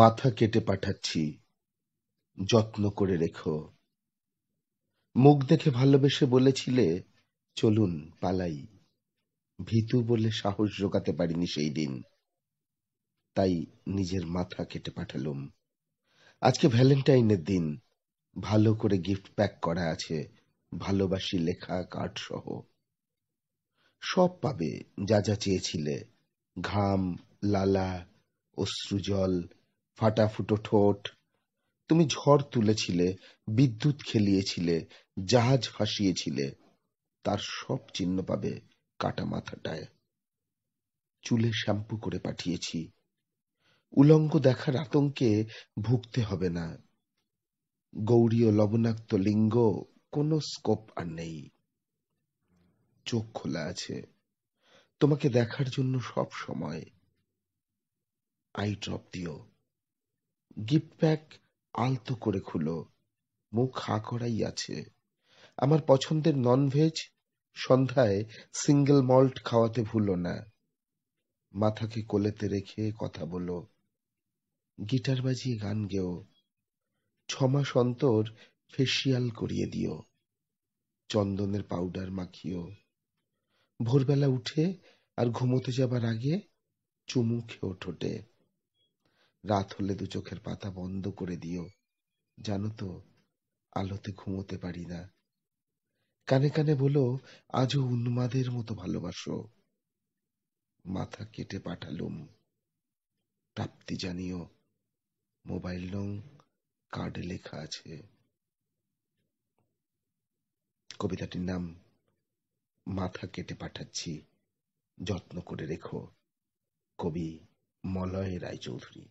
মাথা কেটে পাঠাচ্ছি যত্ন করে রেখো মুখ দেখে ভালোবেসে বলেছিলে চলুন পালাই ভীতু বলে সাহস জোগাতে পারিনি সেই দিন তাই নিজের মাথা কেটে পাঠালুম আজকে ভ্যালেন্টাইনের দিন ভালো করে গিফট প্যাক করা আছে ভালোবাসি লেখা কার্ড সহ সব পাবে যা যা চেয়েছিলে ঘাম লালা অশ্রুজল ফাটা ফুটো ঠোঁট তুমি ঝড় তুলেছিলে বিদ্যুৎ খেলিয়েছিলে জাহাজ ফাঁসিয়েছিলে তার সব চিহ্ন পাবে কাটা মাথাটায় চুলে শ্যাম্পু করে পাঠিয়েছি উলঙ্গ দেখার আতঙ্কে ভুগতে হবে না গৌরীয় লবণাক্ত লিঙ্গ কোনো স্কোপ আর নেই চোখ খোলা আছে তোমাকে দেখার জন্য সব সময় আই ড্রপ দিও গিফট ব্যাগ আলতো করে খুলো মুখ হা করাই আছে আমার পছন্দের ননভেজ সন্ধ্যায় সিঙ্গেল মল্ট খাওয়াতে ভুলো না মাথাকে কোলেতে রেখে কথা বলো গিটার বাজিয়ে গান গেও ছমাস অন্তর ফেসিয়াল করিয়ে দিও চন্দনের পাউডার মাখিও ভোরবেলা উঠে আর ঘুমোতে যাবার আগে চুমু খেও ঠোঁটে রাত হলে দু চোখের পাতা বন্ধ করে দিও জানো তো আলোতে ঘুমোতে পারি না কানে কানে বলো আজও উন্মাদের মতো ভালোবাসো মাথা কেটে পাঠালুম প্রাপ্তি জানিও মোবাইল নং কার্ডে লেখা আছে কবিতাটির নাম মাথা কেটে পাঠাচ্ছি যত্ন করে রেখো কবি মলয় রায়চৌধুরী